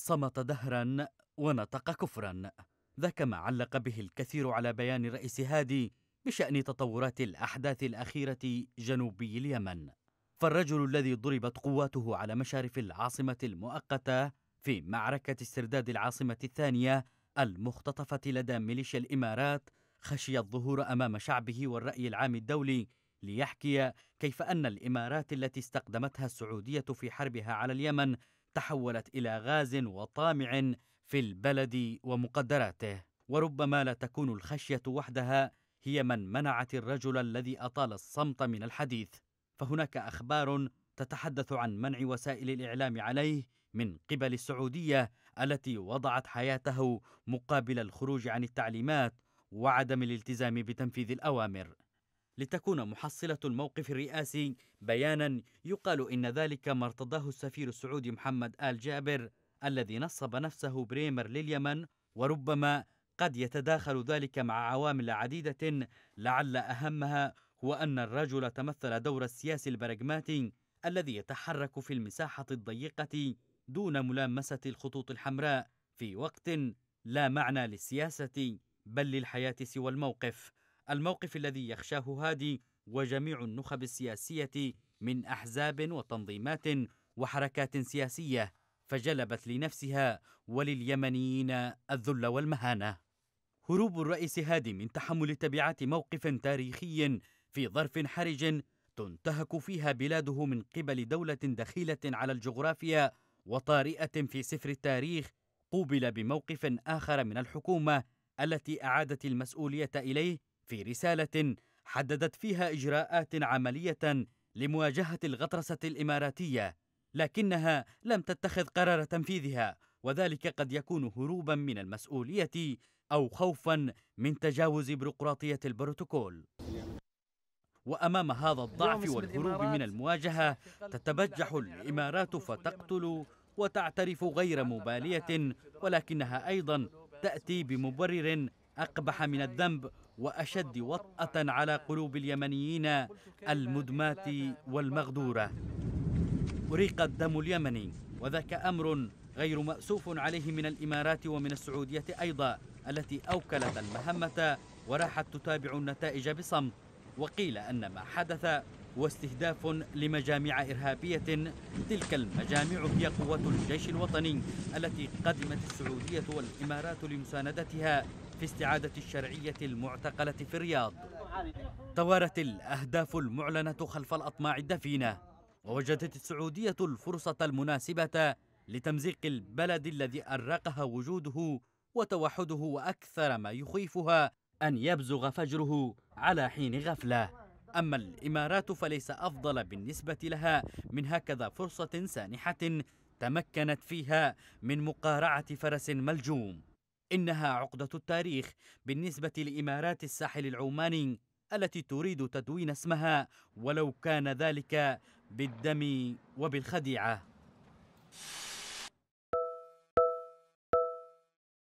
صمت دهرا ونطق كفرا ذاك ما علق به الكثير على بيان الرئيس هادي بشأن تطورات الأحداث الأخيرة جنوبي اليمن فالرجل الذي ضربت قواته على مشارف العاصمة المؤقتة في معركة استرداد العاصمة الثانية المختطفة لدى ميليشيا الإمارات خشي الظهور أمام شعبه والرأي العام الدولي ليحكي كيف أن الإمارات التي استقدمتها السعودية في حربها على اليمن تحولت إلى غاز وطامع في البلد ومقدراته وربما لا تكون الخشية وحدها هي من منعت الرجل الذي أطال الصمت من الحديث فهناك أخبار تتحدث عن منع وسائل الإعلام عليه من قبل السعودية التي وضعت حياته مقابل الخروج عن التعليمات وعدم الالتزام بتنفيذ الأوامر لتكون محصلة الموقف الرئاسي بيانا يقال إن ذلك ما ارتضاه السفير السعودي محمد آل جابر الذي نصب نفسه بريمر لليمن وربما قد يتداخل ذلك مع عوامل عديدة لعل أهمها هو أن الرجل تمثل دور السياسي البراغماتي الذي يتحرك في المساحة الضيقة دون ملامسة الخطوط الحمراء في وقت لا معنى للسياسة بل للحياة سوى الموقف الموقف الذي يخشاه هادي وجميع النخب السياسية من أحزاب وتنظيمات وحركات سياسية فجلبت لنفسها ولليمنيين الذل والمهانة هروب الرئيس هادي من تحمل تبعات موقف تاريخي في ظرف حرج تنتهك فيها بلاده من قبل دولة دخيلة على الجغرافيا وطارئة في سفر التاريخ قوبل بموقف آخر من الحكومة التي أعادت المسؤولية إليه في رسالة حددت فيها إجراءات عملية لمواجهة الغطرسة الإماراتية لكنها لم تتخذ قرار تنفيذها وذلك قد يكون هروبا من المسؤولية أو خوفا من تجاوز بيروقراطية البروتوكول وأمام هذا الضعف والهروب من المواجهة تتبجح الإمارات فتقتل وتعترف غير مبالية ولكنها أيضا تأتي بمبرر أقبح من الذنب وأشد وطأة على قلوب اليمنيين المدمات والمغدورة أريق الدم اليمني وذاك أمر غير مأسوف عليه من الإمارات ومن السعودية أيضا التي أوكلت المهمة وراحت تتابع النتائج بصمت وقيل أن ما حدث هو استهداف لمجامع إرهابية تلك المجامع هي قوة الجيش الوطني التي قدمت السعودية والإمارات لمساندتها في استعادة الشرعية المعتقلة في الرياض توارت الأهداف المعلنة خلف الأطماع الدفينة ووجدت السعودية الفرصة المناسبة لتمزيق البلد الذي أرقها وجوده وتوحده وأكثر ما يخيفها أن يبزغ فجره على حين غفلة أما الإمارات فليس أفضل بالنسبة لها من هكذا فرصة سانحة تمكنت فيها من مقارعة فرس ملجوم إنها عقدة التاريخ بالنسبة لإمارات الساحل العماني التي تريد تدوين اسمها ولو كان ذلك بالدم وبالخديعة